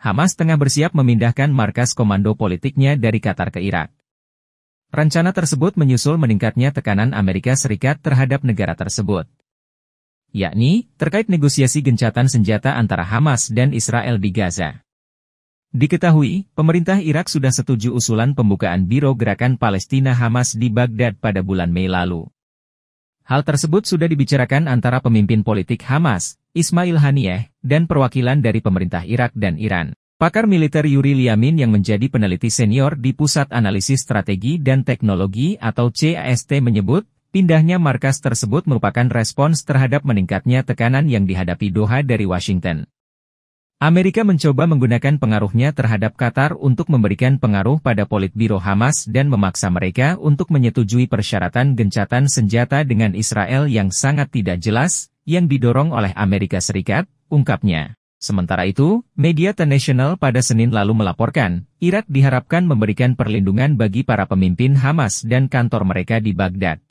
Hamas tengah bersiap memindahkan markas komando politiknya dari Qatar ke Irak. Rencana tersebut menyusul meningkatnya tekanan Amerika Serikat terhadap negara tersebut. Yakni, terkait negosiasi gencatan senjata antara Hamas dan Israel di Gaza. Diketahui, pemerintah Irak sudah setuju usulan pembukaan Biro Gerakan Palestina Hamas di Baghdad pada bulan Mei lalu. Hal tersebut sudah dibicarakan antara pemimpin politik Hamas, Ismail Haniyeh, dan perwakilan dari pemerintah Irak dan Iran. Pakar militer Yuri Liamin yang menjadi peneliti senior di Pusat Analisis Strategi dan Teknologi atau CAST menyebut, pindahnya markas tersebut merupakan respons terhadap meningkatnya tekanan yang dihadapi Doha dari Washington. Amerika mencoba menggunakan pengaruhnya terhadap Qatar untuk memberikan pengaruh pada Politbiro Hamas dan memaksa mereka untuk menyetujui persyaratan gencatan senjata dengan Israel yang sangat tidak jelas, yang didorong oleh Amerika Serikat, ungkapnya. Sementara itu, media The National pada Senin lalu melaporkan, Irak diharapkan memberikan perlindungan bagi para pemimpin Hamas dan kantor mereka di Baghdad.